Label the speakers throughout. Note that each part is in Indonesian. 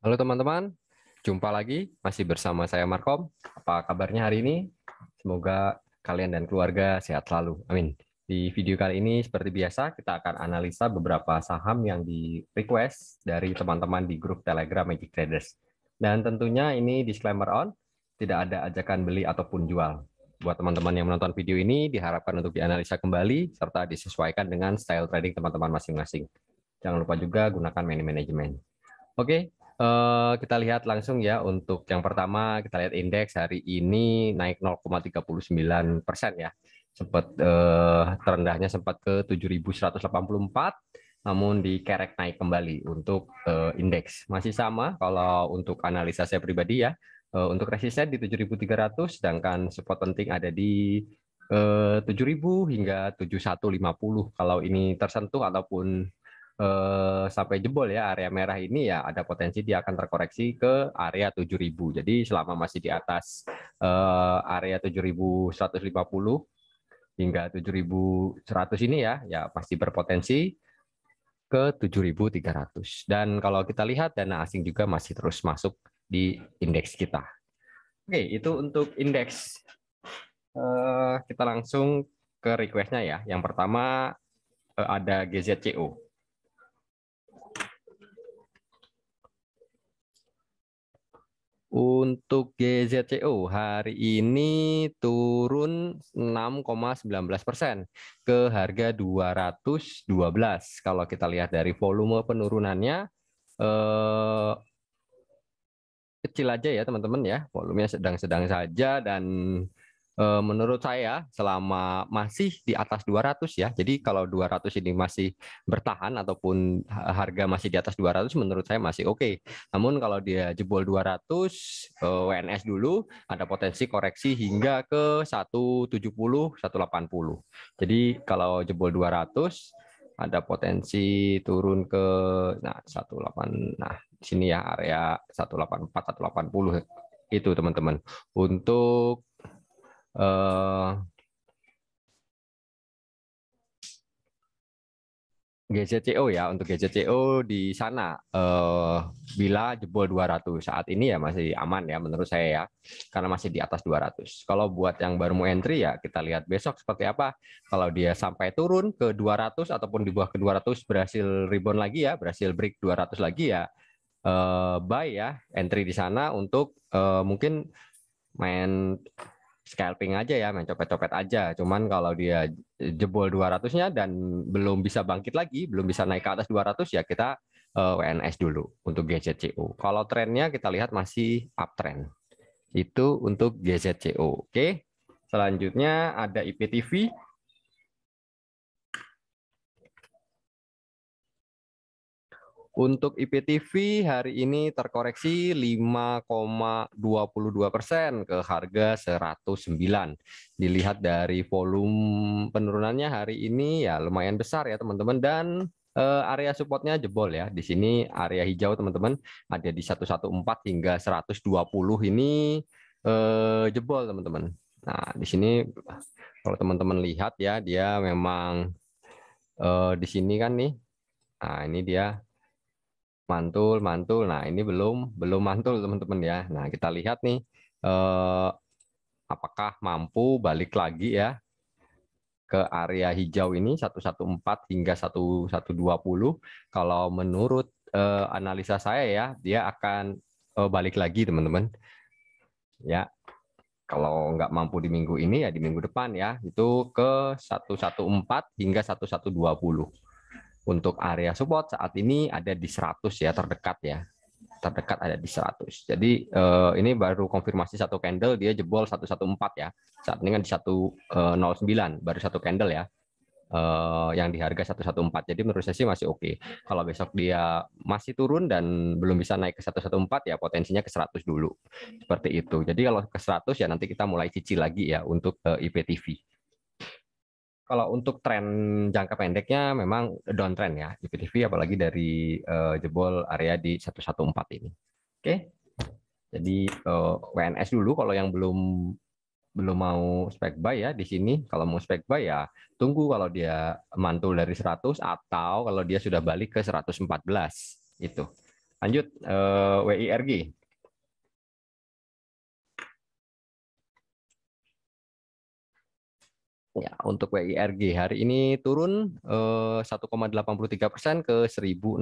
Speaker 1: Halo teman-teman, jumpa lagi masih bersama saya Markom. Apa kabarnya hari ini? Semoga kalian dan keluarga sehat selalu. Amin. Di video kali ini seperti biasa kita akan analisa beberapa saham yang di request dari teman-teman di grup Telegram Magic Traders. Dan tentunya ini disclaimer on, tidak ada ajakan beli ataupun jual. Buat teman-teman yang menonton video ini diharapkan untuk dianalisa kembali serta disesuaikan dengan style trading teman-teman masing-masing. Jangan lupa juga gunakan money management. Oke, Eh, kita lihat langsung ya untuk yang pertama kita lihat indeks hari ini naik 0,39 persen ya sempat eh, terendahnya sempat ke 7.184 namun dikerek naik kembali untuk eh, indeks masih sama kalau untuk analisa saya pribadi ya eh, untuk resisten di 7.300 sedangkan support penting ada di eh, 7.000 hingga 7.150 kalau ini tersentuh ataupun eh, sampai jebol ya area merah ini ya ada potensi dia akan terkoreksi ke area 7000. Jadi selama masih di atas eh, area 7150 hingga 7100 ini ya ya pasti berpotensi ke 7.300. Dan kalau kita lihat dana asing juga masih terus masuk di indeks kita. Oke, itu untuk indeks. Eh, kita langsung ke requestnya ya. Yang pertama eh, ada GZCO. Untuk GZCO hari ini turun 6,19 persen ke harga 212. Kalau kita lihat dari volume penurunannya, eh, kecil aja ya teman-teman ya. Volumenya sedang-sedang saja dan Eh, menurut saya selama masih di atas 200 ya. Jadi kalau 200 ini masih bertahan ataupun harga masih di atas 200 menurut saya masih oke. Okay. Namun kalau dia jebol 200 eh, WNS dulu ada potensi koreksi hingga ke 170 180. Jadi kalau jebol 200 ada potensi turun ke nah 18 nah sini ya area 184 180 itu teman-teman untuk Eh, GCTO ya untuk GCTO di sana eh, bila jebol 200 saat ini ya masih aman ya menurut saya ya karena masih di atas 200 kalau buat yang baru mau entry ya kita lihat besok seperti apa kalau dia sampai turun ke 200 ataupun di bawah ke 200 berhasil rebound lagi ya berhasil break 200 lagi ya eh, buy ya entry di sana untuk eh, mungkin main scalping aja ya, main copet-copet aja. Cuman kalau dia jebol 200-nya dan belum bisa bangkit lagi, belum bisa naik ke atas 200 ya kita uh, eh, WNS dulu untuk GZCO. Kalau trennya kita lihat masih uptrend. Itu untuk GZCO. Oke. Selanjutnya ada IPTV. Untuk IPTV hari ini terkoreksi 5,22 persen ke harga 109. Dilihat dari volume penurunannya hari ini ya lumayan besar ya teman-teman dan eh, area supportnya jebol ya. Di sini area hijau teman-teman ada di 114 hingga 120 ini eh, jebol teman-teman. Nah di sini kalau teman-teman lihat ya dia memang eh, di sini kan nih. Nah ini dia mantul, mantul. Nah, ini belum belum mantul teman-teman ya. Nah, kita lihat nih eh, apakah mampu balik lagi ya ke area hijau ini 114 hingga 1120. Kalau menurut eh, analisa saya ya, dia akan eh, balik lagi teman-teman. Ya. Kalau nggak mampu di minggu ini ya di minggu depan ya, itu ke 114 hingga 1120. Untuk area support saat ini ada di 100 ya terdekat ya. Terdekat ada di 100. Jadi eh, ini baru konfirmasi satu candle dia jebol 114 ya. Saat ini kan di 109 eh, baru satu candle ya. Eh, yang di harga 114. Jadi menurut saya sih masih oke. Okay. Kalau besok dia masih turun dan belum bisa naik ke 114 ya potensinya ke 100 dulu. Seperti itu. Jadi kalau ke 100 ya nanti kita mulai cicil lagi ya untuk eh, IPTV kalau untuk tren jangka pendeknya memang downtrend ya IPTV apalagi dari uh, jebol area di 114 ini. Oke. Okay? Jadi uh, eh, WNS dulu kalau yang belum belum mau spek buy ya di sini kalau mau spek buy ya tunggu kalau dia mantul dari 100 atau kalau dia sudah balik ke 114 itu. Lanjut uh, eh, WIRG. Ya, untuk WIRG hari ini turun eh, 1,83 persen ke 1.600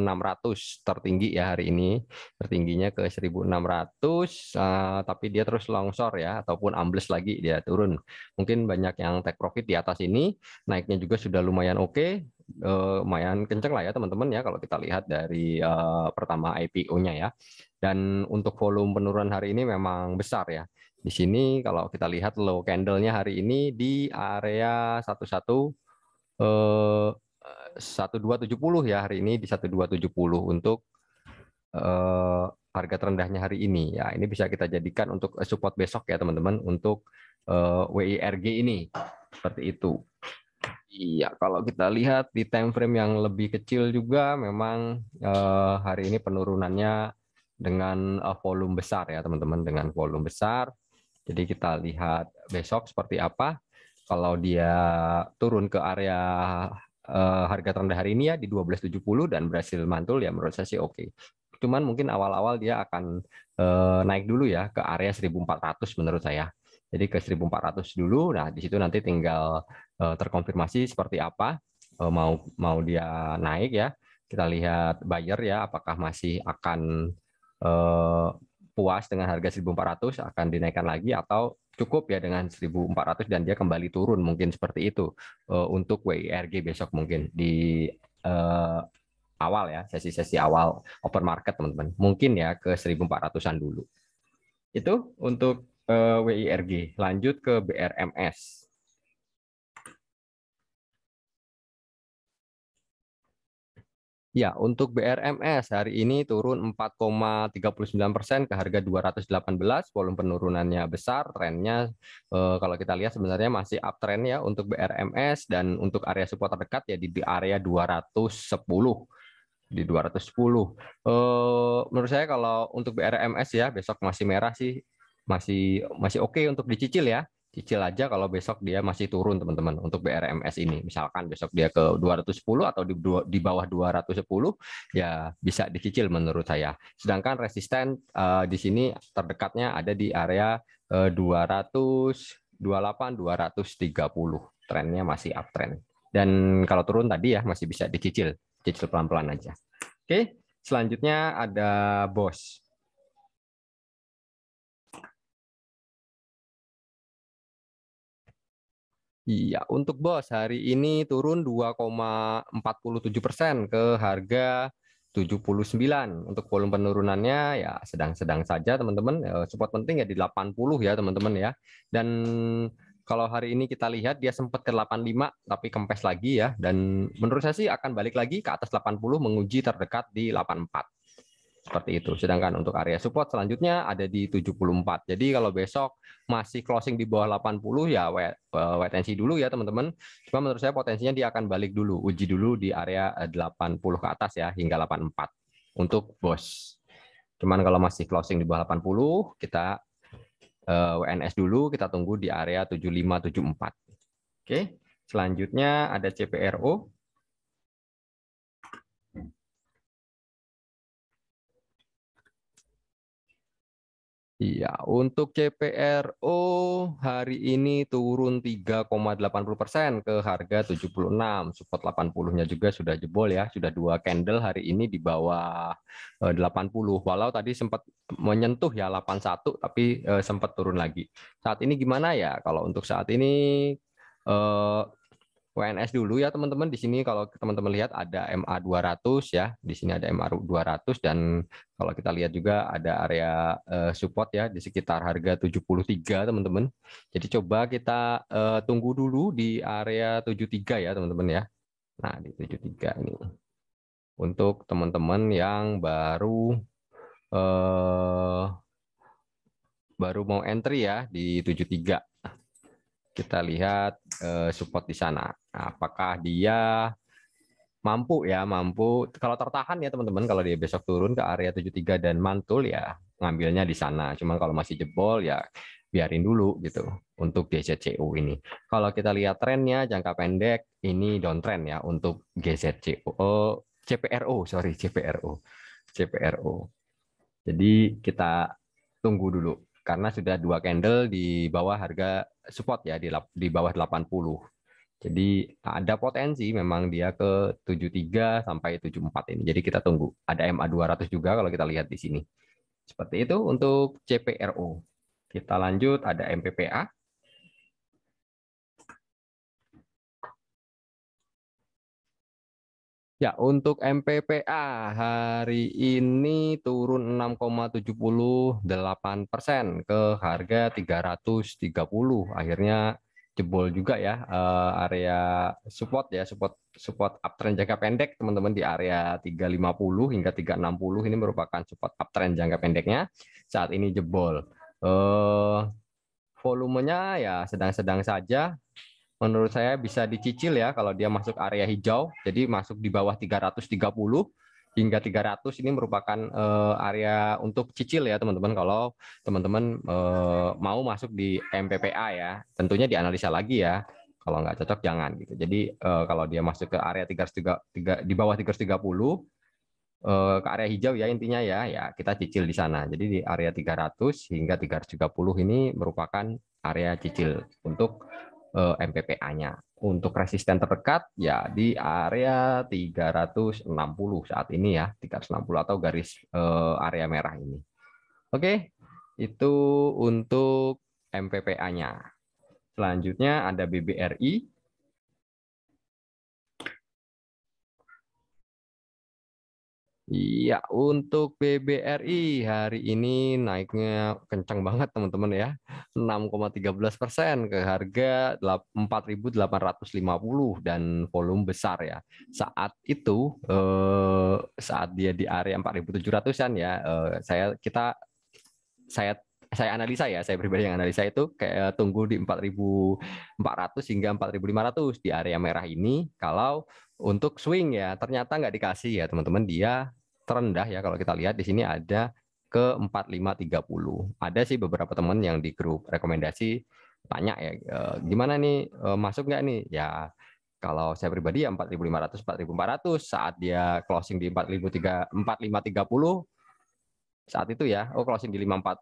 Speaker 1: tertinggi ya hari ini tertingginya ke 1.600 eh, tapi dia terus longsor ya ataupun ambles lagi dia turun mungkin banyak yang take profit di atas ini naiknya juga sudah lumayan oke okay. Eh, lumayan kenceng lah ya teman-teman ya kalau kita lihat dari eh, pertama IPO-nya ya dan untuk volume penurunan hari ini memang besar ya di sini kalau kita lihat low candlenya hari ini di area 11 eh 1270 ya hari ini di 1270 untuk eh, harga terendahnya hari ini ya. Ini bisa kita jadikan untuk eh, support besok ya teman-teman untuk eh, WIRG ini. Seperti itu. Iya, kalau kita lihat di time frame yang lebih kecil juga memang eh, hari ini penurunannya dengan eh, volume besar ya teman-teman dengan volume besar jadi kita lihat besok seperti apa. Kalau dia turun ke area eh, harga terendah hari ini ya di 12.70 dan berhasil mantul ya menurut saya sih oke. Okay. Cuman mungkin awal-awal dia akan eh, naik dulu ya ke area 1.400 menurut saya. Jadi ke 1.400 dulu. Nah, di situ nanti tinggal eh, terkonfirmasi seperti apa mau mau dia naik ya. Kita lihat buyer ya apakah masih akan puas dengan harga 1.400 akan dinaikkan lagi atau cukup ya dengan 1.400 dan dia kembali turun mungkin seperti itu uh, untuk WIRG besok mungkin di uh, awal ya sesi-sesi awal open market teman-teman mungkin ya ke 1.400an dulu itu untuk uh, eh, WIRG lanjut ke BRMS Ya, untuk BRMS hari ini turun 4,39 persen ke harga 218, Volume penurunannya besar, trennya eh, kalau kita lihat sebenarnya masih uptrend ya untuk BRMS dan untuk area support terdekat ya di, di area 210 di 210. Eh, menurut saya kalau untuk BRMS ya besok masih merah sih masih masih oke okay untuk dicicil ya cicil aja kalau besok dia masih turun teman-teman untuk BRMS ini. Misalkan besok dia ke 210 atau di, di bawah 210 ya bisa dicicil menurut saya. Sedangkan resisten uh, di sini terdekatnya ada di area uh, 228 230. Trennya masih uptrend. Dan kalau turun tadi ya masih bisa dicicil, cicil pelan-pelan aja. Oke, selanjutnya ada BOS.
Speaker 2: Iya, untuk
Speaker 1: BOS hari ini turun 2,47 persen ke harga 79. Untuk volume penurunannya ya sedang-sedang saja teman-teman. Ya, support penting ya di 80 ya teman-teman ya. Dan kalau hari ini kita lihat dia sempat ke 85 tapi kempes lagi ya. Dan menurut saya sih akan balik lagi ke atas 80 menguji terdekat di 84. Seperti itu. Sedangkan untuk area support selanjutnya ada di 74. Jadi kalau besok masih closing di bawah 80 ya eh, wait, and see dulu ya teman-teman. Cuma menurut saya potensinya dia akan balik dulu, uji dulu di area 80 eh, ke atas ya hingga 84 untuk bos. Cuman kalau masih closing di bawah 80 kita eh, WNS dulu, kita tunggu di area 75-74. Oke. Selanjutnya ada CPRO Iya, untuk CPRO hari ini turun 3,80 persen ke harga 76. Support 80-nya juga sudah jebol ya, sudah dua candle hari ini di bawah 80. Eh, Walau tadi sempat menyentuh ya 81, tapi eh, sempat turun lagi. Saat ini gimana ya? Kalau untuk saat ini eh, WNS dulu ya teman-teman. Di sini kalau teman-teman lihat ada MA 200 ya. Di sini ada MA 200 dan kalau kita lihat juga ada area eh, support ya di sekitar harga 73 teman-teman. Jadi coba kita eh, tunggu dulu di area 73 ya teman-teman ya. Nah, di 73 ini. Untuk teman-teman yang baru eh, baru mau entry ya di 73 kita lihat eh, support di sana. Apakah dia mampu ya, mampu kalau tertahan ya teman-teman kalau dia besok turun ke area 73 dan mantul ya ngambilnya di sana. Cuman kalau masih jebol ya biarin dulu gitu untuk GZCU ini. Kalau kita lihat trennya jangka pendek ini downtrend ya untuk GZCU oh, CPRO sorry CPRO CPRO. Jadi kita tunggu dulu karena sudah dua candle di bawah harga support ya di, di bawah 80. Jadi ada potensi memang dia ke 73 sampai 74 ini. Jadi kita tunggu. Ada MA 200 juga kalau kita lihat di sini. Seperti itu untuk CPRO. Kita lanjut ada MPPA. Ya, untuk MPPA hari ini turun 6,78 persen ke harga 330. Akhirnya jebol juga ya eh, area support ya support support uptrend jangka pendek teman-teman di area 350 hingga 360 ini merupakan support uptrend jangka pendeknya saat ini jebol eh, volumenya ya sedang-sedang saja menurut saya bisa dicicil ya kalau dia masuk area hijau. Jadi masuk di bawah 330 hingga 300 ini merupakan uh, area untuk cicil ya teman-teman kalau teman-teman uh, mau masuk di MPPA ya. Tentunya dianalisa lagi ya. Kalau nggak cocok jangan gitu. Jadi uh, kalau dia masuk ke area 333 di bawah 330 ke area hijau ya intinya ya ya kita cicil di sana jadi di area 300 hingga 330 ini merupakan area cicil untuk Eh, MPPA-nya. Untuk resisten terdekat ya di area 360 saat ini ya, 360 atau garis eh, area merah ini. Oke, itu untuk MPPA-nya. Selanjutnya ada BBRI Iya, untuk BBRI hari ini naiknya kencang banget teman-teman ya. 6,13 persen ke harga 4.850 dan volume besar ya. Saat itu, eh, saat dia di area 4.700-an ya, eh, saya kita saya saya analisa ya, saya pribadi yang analisa itu kayak eh, tunggu di 4.400 hingga 4.500 di area merah ini kalau untuk swing ya ternyata nggak dikasih ya teman-teman dia terendah ya kalau kita lihat di sini ada ke 4530. Ada sih beberapa teman yang di grup rekomendasi tanya ya e, gimana nih e, masuk nggak nih? Ya kalau saya pribadi ya 4500 4400 saat dia closing di 43 4530 saat itu ya. Oh closing di 54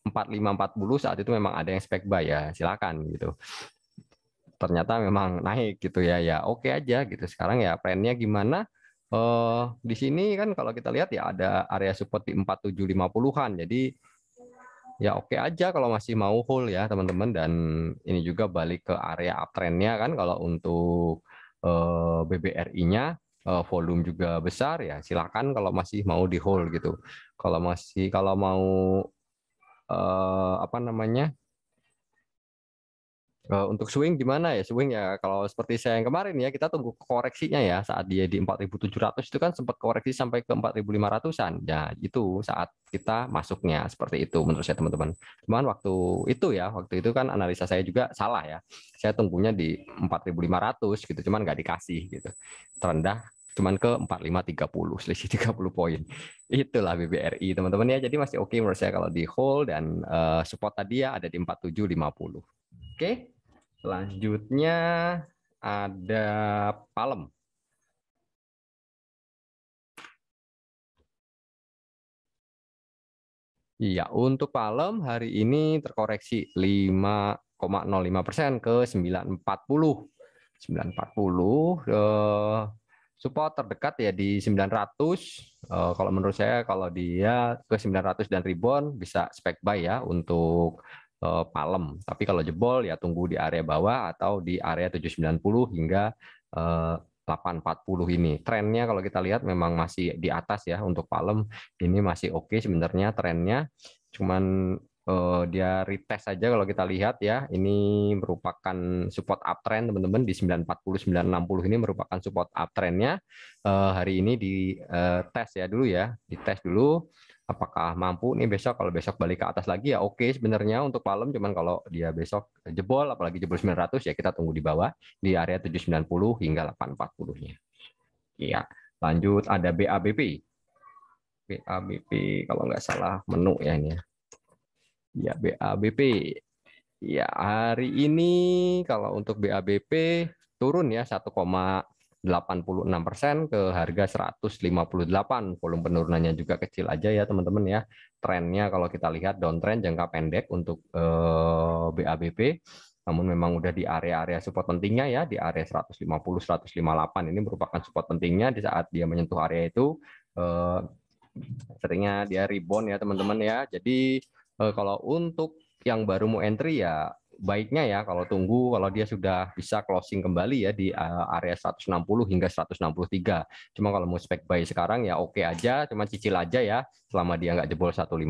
Speaker 1: 4540 saat itu memang ada yang spek buy ya. Silakan gitu ternyata memang naik gitu ya ya oke okay aja gitu sekarang ya plannya gimana Uh, di sini kan kalau kita lihat ya ada area support di 4750-an. Jadi ya oke okay aja kalau masih mau hold ya teman-teman dan ini juga balik ke area uptrendnya kan kalau untuk uh, eh, BBRI-nya uh, eh, volume juga besar ya silakan kalau masih mau di hold gitu. Kalau masih kalau mau uh, apa namanya? Uh, untuk swing gimana ya? Swing ya kalau seperti saya yang kemarin ya kita tunggu koreksinya ya saat dia di 4.700 itu kan sempat koreksi sampai ke 4.500an. Ya itu saat kita masuknya seperti itu menurut saya teman-teman. Cuman waktu itu ya waktu itu kan analisa saya juga salah ya. Saya tunggunya di 4.500 gitu cuman nggak dikasih gitu. Terendah cuman ke 4530 selisih 30 poin. Itulah BBRI teman-teman ya. Jadi masih oke okay menurut saya kalau di hold dan uh, eh, support tadi ya ada di 4750. Oke, selanjutnya ada palem. Iya, untuk palem hari ini terkoreksi 5,05 persen ke 940. 940 eh, support terdekat ya di 900. Eh, kalau menurut saya kalau dia ke 900 dan rebound bisa spek buy ya untuk palem. Eh, Tapi kalau jebol ya tunggu di area bawah atau di area 790 hingga 840 eh, ini. Trennya kalau kita lihat memang masih di atas ya untuk Palem ini masih oke okay sebenarnya trennya. Cuman eh, dia retest saja kalau kita lihat ya. Ini merupakan support uptrend teman-teman di 940 960 ini merupakan support uptrendnya. hari ini di tes ya dulu ya, di tes dulu apakah mampu nih besok kalau besok balik ke atas lagi ya oke okay sebenarnya untuk malam cuman kalau dia besok jebol apalagi jebol 900 ya kita tunggu di bawah di area 790 hingga 840-nya. Iya, lanjut ada BABP. BABP kalau nggak salah menu ya ini. Ya BABP. Ya iya, hari ini kalau untuk BABP turun ya koma. 86% ke harga 158. Volume penurunannya juga kecil aja ya teman-teman ya. Trennya kalau kita lihat downtrend jangka pendek untuk eh, BABP namun memang udah di area-area support pentingnya ya di area 150 158 ini merupakan support pentingnya di saat dia menyentuh area itu eh, seringnya dia rebound ya teman-teman ya. Jadi eh, kalau untuk yang baru mau entry ya baiknya ya kalau tunggu kalau dia sudah bisa closing kembali ya di eh, area 160 hingga 163. Cuma kalau mau spek buy sekarang ya oke okay aja, cuma cicil aja ya selama dia nggak jebol 150.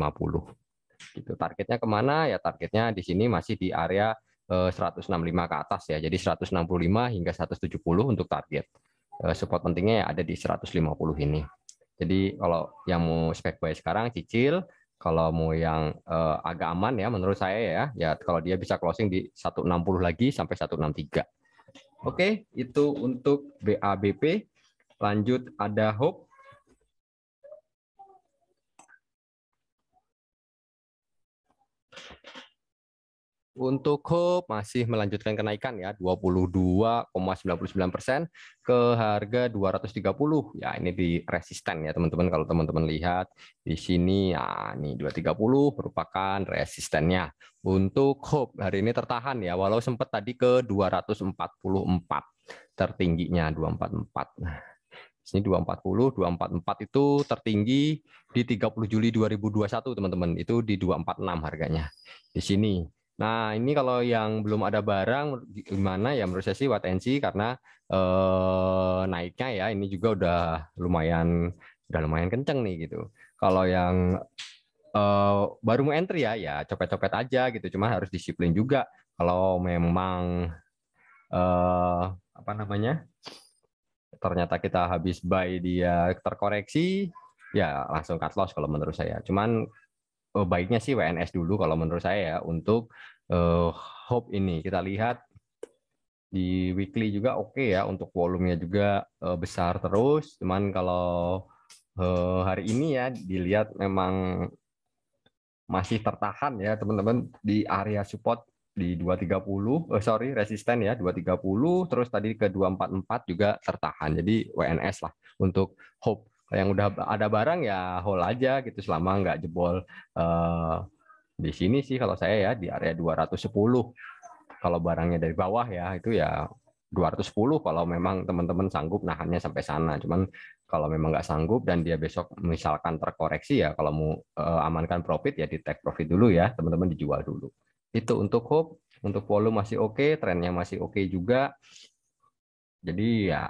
Speaker 1: Gitu. Targetnya kemana? Ya targetnya di sini masih di area 165 eh, ke atas ya. Jadi 165 hingga 170 untuk target. Eh, support pentingnya ya ada di 150 ini. Jadi kalau yang mau spek buy sekarang cicil, kalau mau yang uh, agak aman ya menurut saya ya ya kalau dia bisa closing di 160 lagi sampai 163. Oke, okay, itu untuk BABP. Lanjut ada Hope. Untuk HOPE masih melanjutkan kenaikan ya 22,99 persen ke harga 230 ya ini di resisten ya teman-teman kalau teman-teman lihat di sini ya ini 230 merupakan resistennya untuk HOPE hari ini tertahan ya walau sempat tadi ke 244 tertingginya 244 nah sini 240, 244 itu tertinggi di 30 Juli 2021 teman-teman itu di 246 harganya di sini Nah, ini kalau yang belum ada barang gimana ya menurut saya sih see karena eh, naiknya ya ini juga udah lumayan udah lumayan kenceng nih gitu. Kalau yang eh, baru mau entry ya ya copet-copet aja gitu, cuma harus disiplin juga kalau memang eh, apa namanya? ternyata kita habis buy dia terkoreksi ya langsung cut loss kalau menurut saya. Cuman Eh, baiknya sih WNS dulu kalau menurut saya ya untuk uh, eh, hope ini kita lihat di weekly juga oke okay ya untuk volumenya juga uh, besar terus cuman kalau uh, hari ini ya dilihat memang masih tertahan ya teman-teman di area support di 230 oh sorry resisten ya 230 terus tadi ke 244 juga tertahan jadi WNS lah untuk hope yang udah ada barang ya hold aja gitu selama nggak jebol eh, di sini sih kalau saya ya di area 210 kalau barangnya dari bawah ya itu ya 210 kalau memang teman-teman sanggup nahannya sampai sana. Cuman kalau memang nggak sanggup dan dia besok misalkan terkoreksi ya kalau mau eh, amankan profit ya di take profit dulu ya teman-teman dijual dulu. Itu untuk hope, untuk volume masih oke, okay, trennya masih oke okay juga. Jadi ya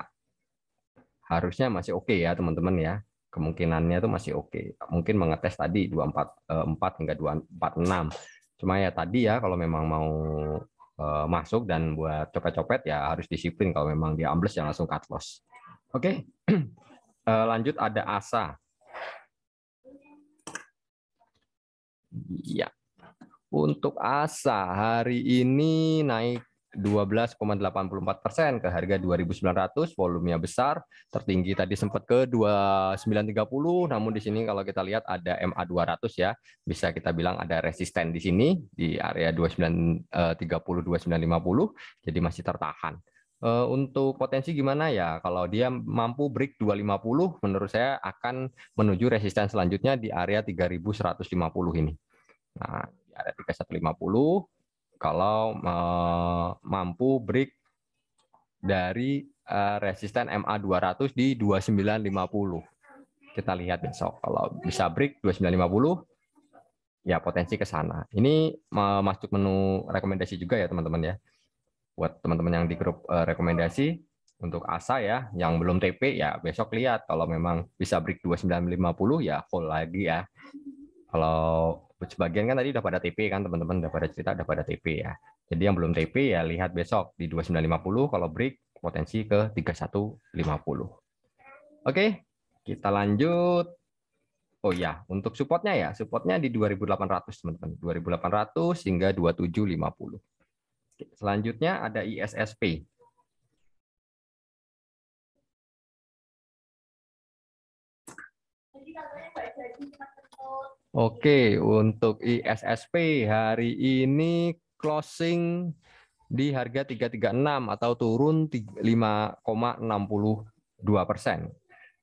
Speaker 1: harusnya masih oke okay ya teman-teman ya kemungkinannya itu masih oke okay. mungkin mengetes tadi 244 eh, hingga 246 cuma ya tadi ya kalau memang mau eh, masuk dan buat copet-copet ya harus disiplin kalau memang dia ambles jangan ya langsung cut loss oke okay. Eh, lanjut ada asa ya untuk asa hari ini naik 12,84 persen ke harga 2.900 volumenya besar tertinggi tadi sempat ke 2930 namun di sini kalau kita lihat ada MA 200 ya bisa kita bilang ada resisten di sini di area 2930 2950 eh, jadi masih tertahan eh, untuk potensi gimana ya kalau dia mampu break 250 menurut saya akan menuju resisten selanjutnya di area 3150 ini nah di area 3150 kalau uh, mampu break dari uh, resisten MA200 di 2950. Kita lihat besok kalau bisa break 2950 ya potensi ke sana. Ini uh, masuk menu rekomendasi juga ya teman-teman ya. Buat teman-teman yang di grup uh, rekomendasi untuk ASA ya yang belum TP ya besok lihat kalau memang bisa break 2950 ya full lagi ya. Kalau sebagian kan tadi udah pada TP kan teman-teman udah pada cerita udah pada TP ya. Jadi yang belum TP ya lihat besok di 2950 kalau break potensi ke 3150. Oke, kita lanjut. Oh ya, untuk supportnya ya, supportnya di 2800 teman-teman, 2800 hingga 2750. Selanjutnya ada ISSP. Oke, untuk ISSP hari ini closing di harga 336 atau turun 5,62 persen.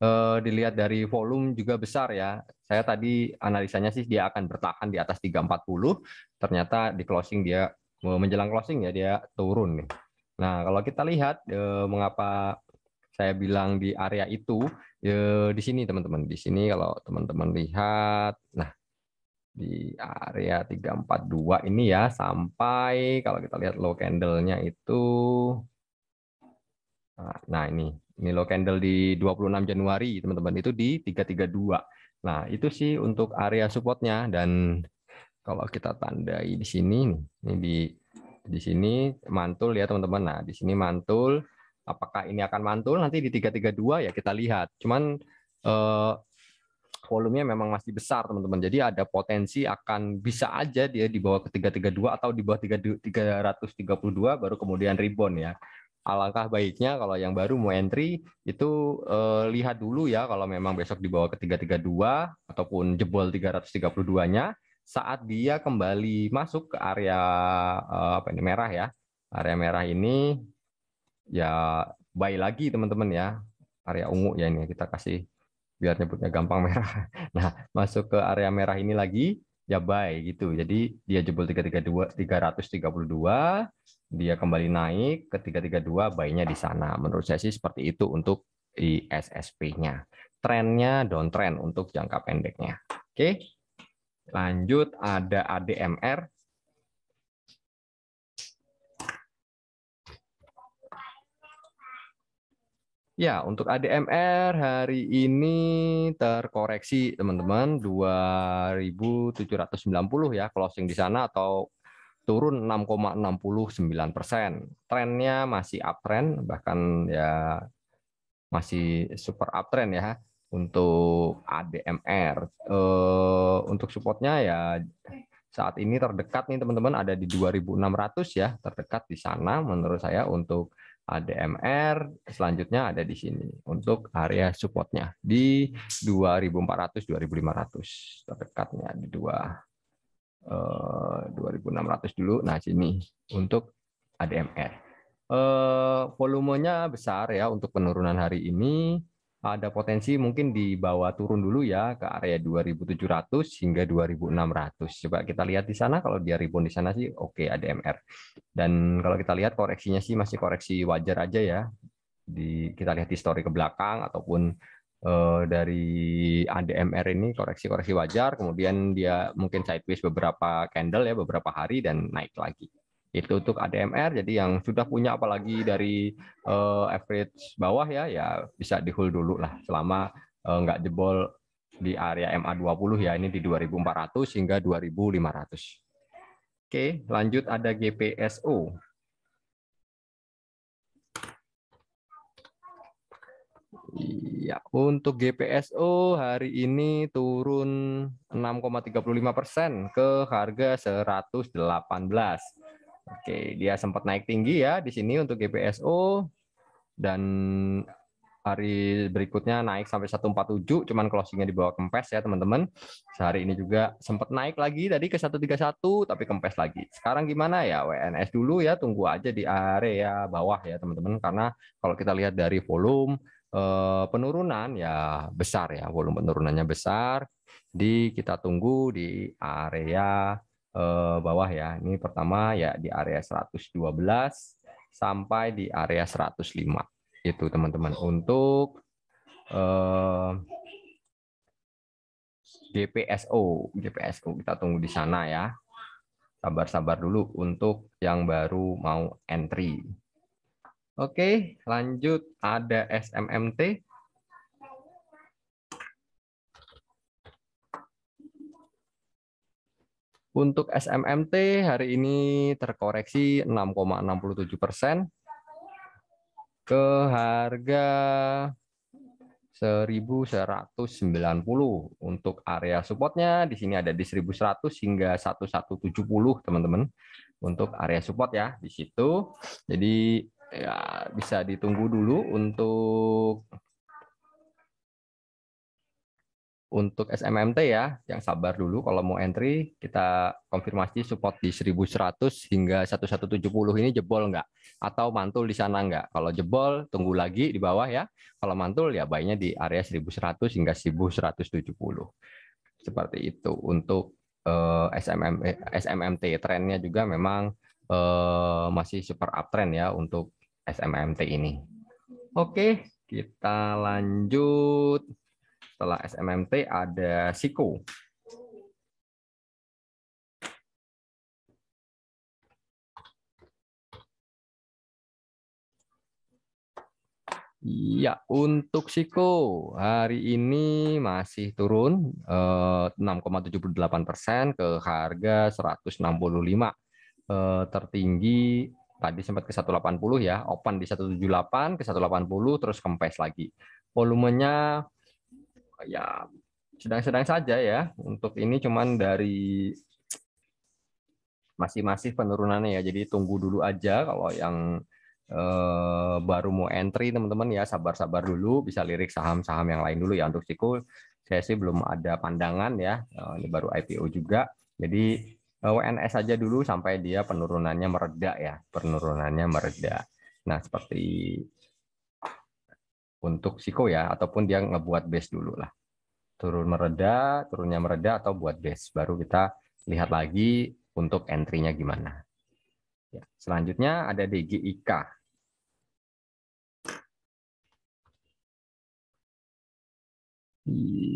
Speaker 1: Eh, dilihat dari volume juga besar ya. Saya tadi analisanya sih dia akan bertahan di atas 340. Ternyata di closing dia menjelang closing ya dia turun nih. Nah kalau kita lihat eh, mengapa saya bilang di area itu ya di sini teman-teman di sini kalau teman-teman lihat nah di area 342 ini ya sampai kalau kita lihat low candle-nya itu nah, nah ini ini low candle di 26 Januari teman-teman itu di 332 nah itu sih untuk area supportnya dan kalau kita tandai di sini ini di di sini mantul ya teman-teman nah di sini mantul Apakah ini akan mantul nanti di 332 ya kita lihat. Cuman eh, volumenya memang masih besar teman-teman. Jadi ada potensi akan bisa aja dia dibawa ke 332 atau di bawah 332 baru kemudian rebound ya. Alangkah baiknya kalau yang baru mau entry itu eh, lihat dulu ya kalau memang besok dibawa ke 332 ataupun jebol 332-nya saat dia kembali masuk ke area eh, apa ini merah ya. Area merah ini ya buy lagi teman-teman ya area ungu ya ini kita kasih biar nyebutnya gampang merah nah masuk ke area merah ini lagi ya buy gitu jadi dia jebol 332 332 dia kembali naik ke 332 buy-nya di sana menurut saya sih seperti itu untuk ISSP-nya trennya downtrend untuk jangka pendeknya oke lanjut ada ADMR Ya, untuk ADMR hari ini terkoreksi teman-teman 2.790 ya closing di sana atau turun 6,69 persen. Trennya masih uptrend bahkan ya masih super uptrend ya untuk ADMR. Uh, eh, untuk supportnya ya saat ini terdekat nih teman-teman ada di 2.600 ya terdekat di sana menurut saya untuk ADMR selanjutnya ada di sini untuk area supportnya di 2400 2500 terdekatnya di dua eh, 2600 dulu nah sini untuk ADMR eh, volumenya besar ya untuk penurunan hari ini ada potensi mungkin dibawa turun dulu ya ke area 2700 hingga 2600. Coba kita lihat di sana kalau dia rebound di sana sih oke okay, ada MR. Dan kalau kita lihat koreksinya sih masih koreksi wajar aja ya. Di kita lihat histori ke belakang ataupun uh, dari ADMR ini koreksi-koreksi wajar, kemudian dia mungkin sideways beberapa candle ya beberapa hari dan naik lagi itu untuk ADMR jadi yang sudah punya apalagi dari uh, average bawah ya ya bisa di hold dulu lah selama uh, nggak jebol di area MA20 ya ini di 2400 hingga 2500 oke lanjut ada GPSO Ya, untuk GPSO hari ini turun 6,35 persen ke harga 118. Oke, dia sempat naik tinggi ya di sini untuk GPSO dan hari berikutnya naik sampai 147 cuman closingnya di bawah kempes ya teman-teman sehari ini juga sempat naik lagi tadi ke 131 tapi kempes lagi sekarang gimana ya WNS dulu ya tunggu aja di area bawah ya teman-teman karena kalau kita lihat dari volume eh, penurunan ya besar ya volume penurunannya besar di kita tunggu di area Eh, bawah ya. Ini pertama ya di area 112 sampai di area 105. Itu teman-teman untuk eh, GPSO, GPSO kita tunggu di sana ya. Sabar-sabar dulu untuk yang baru mau entry. Oke, lanjut ada SMMT. Untuk SMMT hari ini terkoreksi 6,67 persen ke harga 1190 untuk area supportnya di sini ada di 1100 hingga 1170 teman-teman untuk area support ya di situ jadi ya bisa ditunggu dulu untuk untuk SMMT ya, yang sabar dulu kalau mau entry, kita konfirmasi support di 1100 hingga 1170 ini jebol nggak? Atau mantul di sana nggak? Kalau jebol, tunggu lagi di bawah ya. Kalau mantul, ya baiknya di area 1100 hingga 1170. Seperti itu untuk eh, SMM, eh, SMMT. Trennya juga memang eh, masih super uptrend ya untuk SMMT ini. Oke, kita lanjut. Setelah SMMT ada SIKO. Ya, untuk Siko hari ini masih turun 6,78 eh, persen ke harga 165 eh, tertinggi tadi sempat ke 180 ya, open di 178 ke 180 terus kempes lagi. Volumenya ya sedang-sedang saja ya. Untuk ini cuman dari masih masih penurunannya ya. Jadi tunggu dulu aja kalau yang eh, baru mau entry teman-teman ya sabar-sabar dulu bisa lirik saham-saham yang lain dulu ya untuk Siku saya sih belum ada pandangan ya. Eh, ini baru IPO juga. Jadi eh, WNS aja dulu sampai dia penurunannya mereda ya, penurunannya mereda. Nah, seperti untuk psiko ya, ataupun dia ngebuat base dulu lah. Turun mereda, turunnya mereda atau buat base, baru kita lihat lagi untuk entry-nya gimana. Ya, selanjutnya ada DGIK.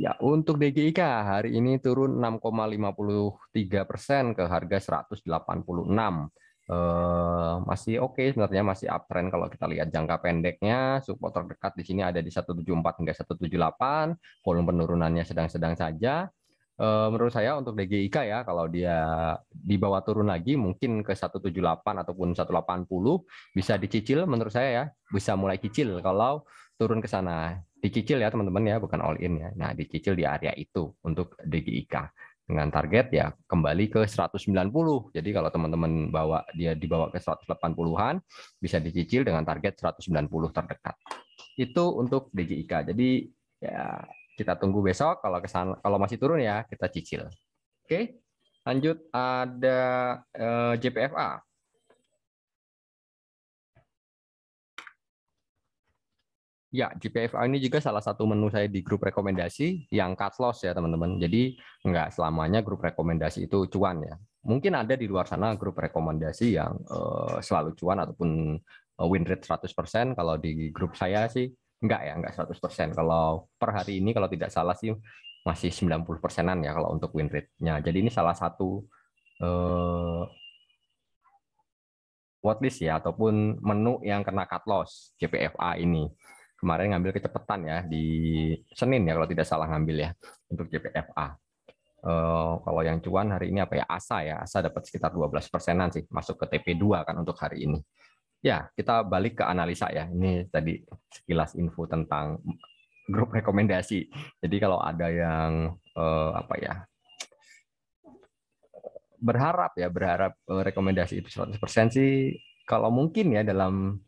Speaker 1: Ya, untuk DGIK hari ini turun 6,53 persen ke harga 186 Eh, masih oke okay sebenarnya masih uptrend kalau kita lihat jangka pendeknya support terdekat di sini ada di 174 hingga 178 volume penurunannya sedang-sedang saja eh, menurut saya untuk DGIK ya kalau dia dibawa turun lagi mungkin ke 178 ataupun 180 bisa dicicil menurut saya ya bisa mulai cicil kalau turun ke sana dicicil ya teman-teman ya bukan all in ya nah dicicil di area itu untuk DGIK dengan target ya kembali ke 190. Jadi kalau teman-teman bawa dia dibawa ke 180-an bisa dicicil dengan target 190 terdekat. Itu untuk DJIK. Jadi ya kita tunggu besok kalau sana kalau masih turun ya kita cicil. Oke. Lanjut ada eh,
Speaker 2: JPFA.
Speaker 1: Ya, GPFA ini juga salah satu menu saya di grup rekomendasi yang cut loss ya teman-teman. Jadi nggak selamanya grup rekomendasi itu cuan ya. Mungkin ada di luar sana grup rekomendasi yang uh, selalu cuan ataupun eh, win rate 100%. Kalau di grup saya sih nggak ya, nggak 100%. Kalau per hari ini kalau tidak salah sih masih 90%-an ya kalau untuk win rate-nya. Jadi ini salah satu uh, watchlist ya ataupun menu yang kena cut loss GPFA ini kemarin ngambil kecepatan ya di Senin ya kalau tidak salah ngambil ya untuk JPFA. Uh, eh, kalau yang cuan hari ini apa ya ASA ya ASA dapat sekitar 12 persenan sih masuk ke TP2 kan untuk hari ini. Ya kita balik ke analisa ya ini tadi sekilas info tentang grup rekomendasi. Jadi kalau ada yang uh, apa ya berharap ya berharap eh, rekomendasi itu 100% sih kalau mungkin ya dalam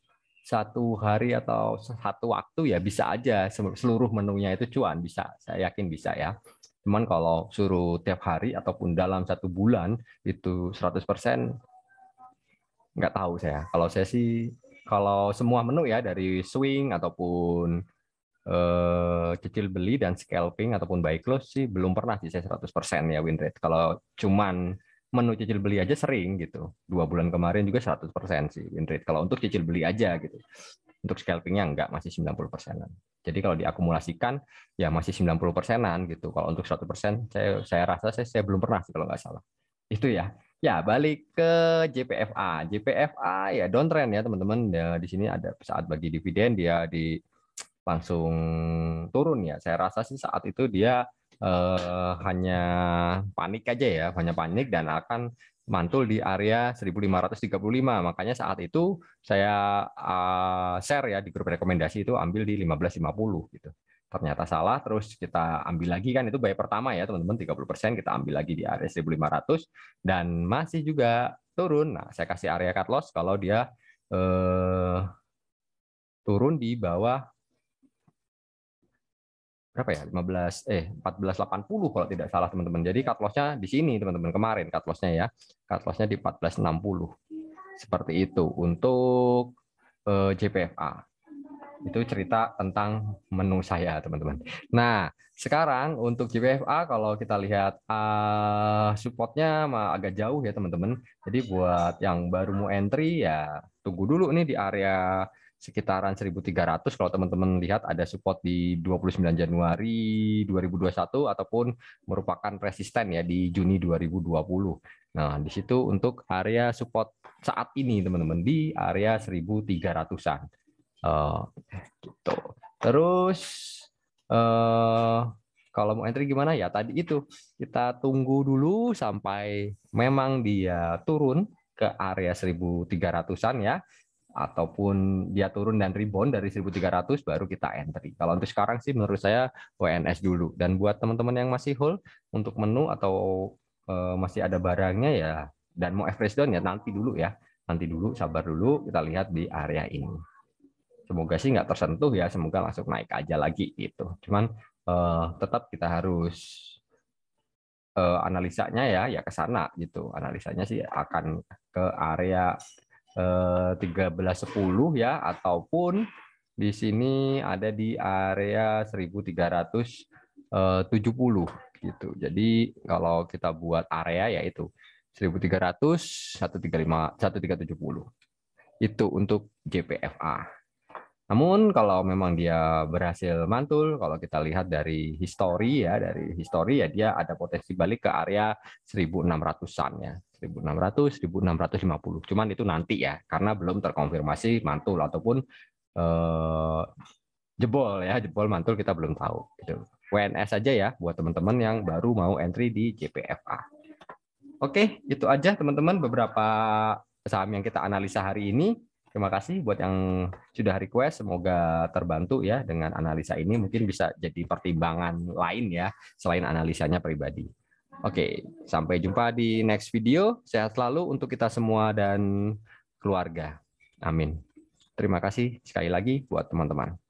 Speaker 1: satu hari atau satu waktu ya bisa aja seluruh menunya itu cuan bisa saya yakin bisa ya cuman kalau suruh tiap hari ataupun dalam satu bulan itu 100% nggak tahu saya kalau saya sih kalau semua menu ya dari swing ataupun eh, cicil beli dan scalping ataupun buy close sih belum pernah sih saya 100% ya win rate kalau cuman menu cicil beli aja sering gitu. Dua bulan kemarin juga 100% sih win rate. Kalau untuk cicil beli aja gitu. Untuk scalpingnya enggak, masih 90 persenan. Jadi kalau diakumulasikan ya masih 90 persenan gitu. Kalau untuk 100 persen saya, saya rasa saya, saya belum pernah sih kalau nggak salah. Itu ya. Ya balik ke JPFA. JPFA ya downtrend ya teman-teman. Ya, di sini ada saat bagi dividen dia di langsung turun ya. Saya rasa sih saat itu dia eh, hanya panik aja ya, hanya panik dan akan mantul di area 1535. Makanya saat itu saya uh, share ya di grup rekomendasi itu ambil di 1550 gitu. Ternyata salah terus kita ambil lagi kan itu bayar pertama ya teman-teman 30% kita ambil lagi di area 1500 dan masih juga turun. Nah, saya kasih area cut loss kalau dia eh, turun di bawah berapa ya 15 eh 1480 kalau tidak salah teman-teman. Jadi cut loss-nya di sini teman-teman kemarin cut loss-nya ya. Cut loss-nya di 1460. Seperti itu untuk eh, JPFA. Itu cerita tentang menu saya teman-teman. Nah, sekarang untuk JPFA kalau kita lihat uh, supportnya agak jauh ya teman-teman. Jadi buat yang baru mau entry ya tunggu dulu nih di area sekitaran 1.300 kalau teman-teman lihat ada support di 29 Januari 2021 ataupun merupakan resisten ya di Juni 2020. Nah, di situ untuk area support saat ini teman-teman di area 1.300-an. Uh, eh, gitu. Terus uh, kalau mau entry gimana ya tadi itu kita tunggu dulu sampai memang dia turun ke area 1.300-an ya ataupun dia turun dan rebound dari 1300 baru kita entry. Kalau untuk sekarang sih menurut saya WNS dulu dan buat teman-teman yang masih hold untuk menu atau e, masih ada barangnya ya dan mau average down ya nanti dulu ya. Nanti dulu sabar dulu kita lihat di area ini. Semoga sih nggak tersentuh ya, semoga langsung naik aja lagi gitu. Cuman e, tetap kita harus e, analisanya ya ya ke sana gitu. Analisanya sih akan ke area 1310 eh, ya ataupun di sini ada di area 1370 eh, gitu. Jadi kalau kita buat area yaitu 1300 135 1370. Itu untuk JPFA. Namun kalau memang dia berhasil mantul, kalau kita lihat dari histori ya, dari histori ya dia ada potensi balik ke area 1600-an ya. 1600, 1650. Cuman itu nanti ya, karena belum terkonfirmasi mantul ataupun eh, jebol ya, jebol mantul kita belum tahu. Gitu. WNS aja ya buat teman-teman yang baru mau entry di JPFA. Oke, itu aja teman-teman beberapa saham yang kita analisa hari ini. Terima kasih buat yang sudah request. Semoga terbantu ya dengan analisa ini. Mungkin bisa jadi pertimbangan lain ya selain analisanya pribadi. Oke, sampai jumpa di next video. Sehat selalu untuk kita semua dan keluarga. Amin. Terima kasih sekali lagi buat
Speaker 2: teman-teman.